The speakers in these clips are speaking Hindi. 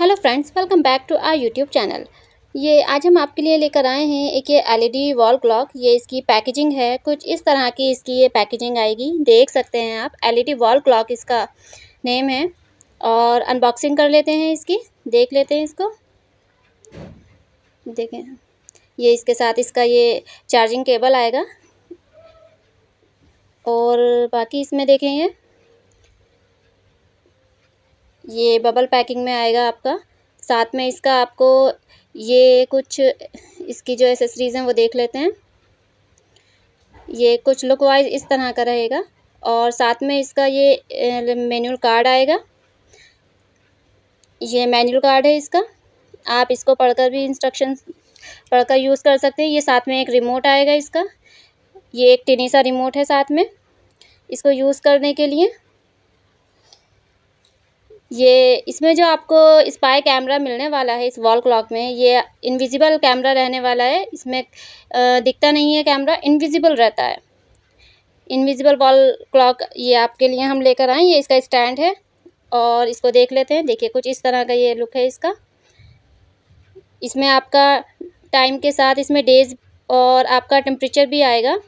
hello friends welcome back to our YouTube channel ये आज हम आपके लिए लेकर आए हैं एक ये एलईडी वॉल क्लॉक ये इसकी पैकेजिंग है कुछ इस तरह की इसकी ये पैकेजिंग आएगी देख सकते हैं आप एलईडी वॉल क्लॉक इसका नेम है और अनबॉक्सिंग कर लेते हैं इसकी देख लेते हैं इसको देखें ये इसके साथ इसका ये चार्जिंग केबल आएगा और बाकी इसमें देखेंगे ये बबल पैकिंग में आएगा आपका साथ में इसका आपको ये कुछ इसकी जो एसेसरीज़ हैं वो देख लेते हैं ये कुछ लुक वाइज इस तरह का रहेगा और साथ में इसका ये मेन्यूल कार्ड आएगा ये मैनुअल कार्ड है इसका आप इसको पढ़कर भी इंस्ट्रक्शंस पढ़कर यूज़ कर सकते हैं ये साथ में एक रिमोट आएगा इसका ये एक टिनीसा रिमोट है साथ में इसको यूज़ करने के लिए ये इसमें जो आपको स्पाई कैमरा मिलने वाला है इस वॉल क्लॉक में ये इनविजिबल कैमरा रहने वाला है इसमें दिखता नहीं है कैमरा इनविजिबल रहता है इनविजिबल वॉल क्लॉक ये आपके लिए हम लेकर आए ये इसका स्टैंड है और इसको देख लेते हैं देखिए कुछ इस तरह का ये लुक है इसका इसमें आपका टाइम के साथ इसमें डेज और आपका टेम्परेचर भी आएगा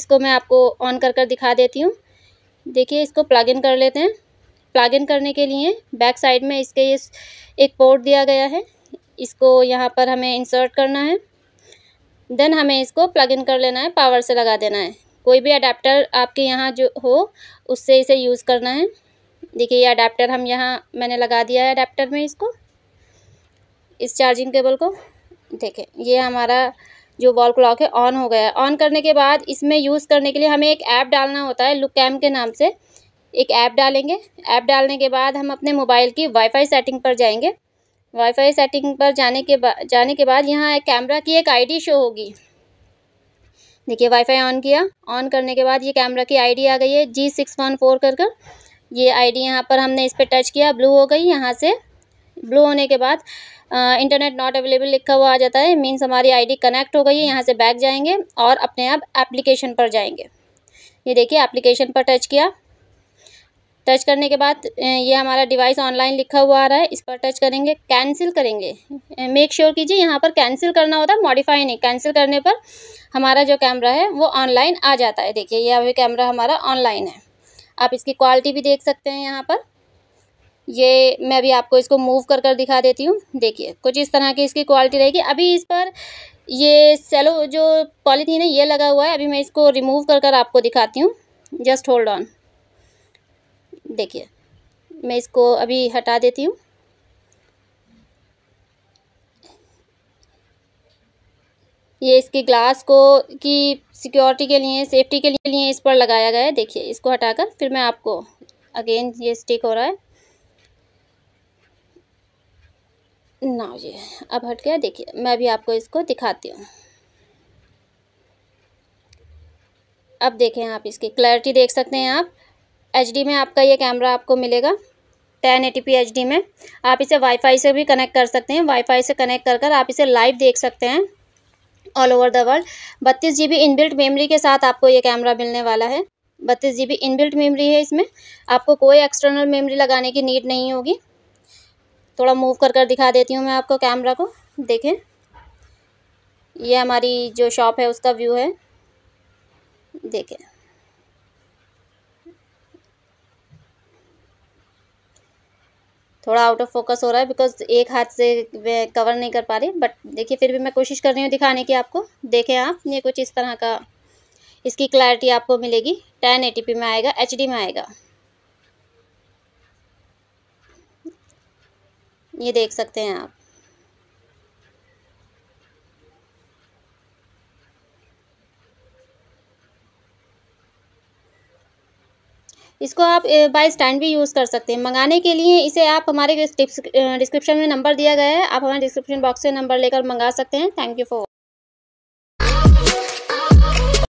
इसको मैं आपको ऑन कर कर दिखा देती हूँ देखिए इसको प्लग इन कर लेते हैं प्लग इन करने के लिए बैक साइड में इसके ये एक पोर्ट दिया गया है इसको यहाँ पर हमें इंसर्ट करना है देन हमें इसको प्लग इन कर लेना है पावर से लगा देना है कोई भी अडेप्टर आपके यहाँ जो हो उससे इसे यूज़ करना है देखिए ये अडेप्टर हम यहाँ मैंने लगा दिया है अडेप्टर में इसको इस चार्जिंग केबल को देखें ये हमारा जो वॉल क्लॉक है ऑन हो गया है ऑन करने के बाद इसमें यूज़ करने के लिए हमें एक ऐप डालना होता है लुक कैम के नाम से एक ऐप डालेंगे ऐप डालने के बाद हम अपने मोबाइल की वाईफाई सेटिंग पर जाएंगे वाईफाई सेटिंग पर जाने के बाद जाने के बाद यहाँ कैमरा की एक आईडी शो होगी देखिए वाईफाई ऑन किया ऑन करने के बाद ये कैमरा की आईडी आ गई है जी सिक्स वन फोर कर कर ये आईडी यहाँ पर हमने इस पर टच किया ब्लू हो गई यहाँ से ब्लू होने के बाद इंटरनेट नॉट अवेलेबल लिखा हुआ आ जाता है मीन्स हमारी डी कनेक्ट हो गई है यहाँ से बैक जाएंगे और अपने आप एप्लीकेशन पर जाएंगे ये देखिए एप्लीकेशन पर टच किया टच करने के बाद ये हमारा डिवाइस ऑनलाइन लिखा हुआ आ रहा है इस पर टच करेंगे कैंसिल करेंगे मेक श्योर sure कीजिए यहाँ पर कैंसिल करना होता है मॉडिफाई नहीं कैंसिल करने पर हमारा जो कैमरा है वो ऑनलाइन आ जाता है देखिए ये अभी कैमरा हमारा ऑनलाइन है आप इसकी क्वालिटी भी देख सकते हैं यहाँ पर ये मैं अभी आपको इसको मूव कर कर दिखा देती हूँ देखिए कुछ इस तरह की इसकी क्वालिटी रहेगी अभी इस पर ये सेलो जो पॉलीथीन है ये लगा हुआ है अभी मैं इसको रिमूव कर कर आपको दिखाती हूँ जस्ट होल्ड ऑन देखिए मैं इसको अभी हटा देती हूँ ये इसके ग्लास को की सिक्योरिटी के लिए सेफ्टी के लिए इस पर लगाया गया है देखिए इसको हटाकर फिर मैं आपको अगेन ये स्टिक हो रहा है ना ये अब हट गया देखिए मैं भी आपको इसको दिखाती हूँ अब देखें आप इसकी क्लैरिटी देख सकते हैं आप एच में आपका ये कैमरा आपको मिलेगा ten eighty P H D में आप इसे वाईफाई से भी कनेक्ट कर सकते हैं वाईफाई से कनेक्ट कर कर आप इसे लाइव देख सकते हैं ऑल ओवर द वर्ल्ड बत्तीस जी बी बिल्ट मेमोरी के साथ आपको ये कैमरा मिलने वाला है बत्तीस जी बी बिल्ट मेमोरी है इसमें आपको कोई एक्सटर्नल मेमोरी लगाने की नीड नहीं होगी थोड़ा मूव कर कर दिखा देती हूँ मैं आपको कैमरा को देखें यह हमारी जो शॉप है उसका व्यू है देखें थोड़ा आउट ऑफ फोकस हो रहा है बिकॉज एक हाथ से मैं कवर नहीं कर पा रही बट देखिए फिर भी मैं कोशिश कर रही हूँ दिखाने की आपको देखें आप ये कुछ इस तरह का इसकी क्लैरिटी आपको मिलेगी टेन एटी पी में आएगा एच डी में आएगा ये देख सकते हैं आप इसको आप बाय स्टैंड भी यूज़ कर सकते हैं मंगाने के लिए इसे आप हमारे डिस्क्रिप्शन में नंबर दिया गया है आप हमारे डिस्क्रिप्शन बॉक्स से नंबर लेकर मंगा सकते हैं थैंक यू फॉर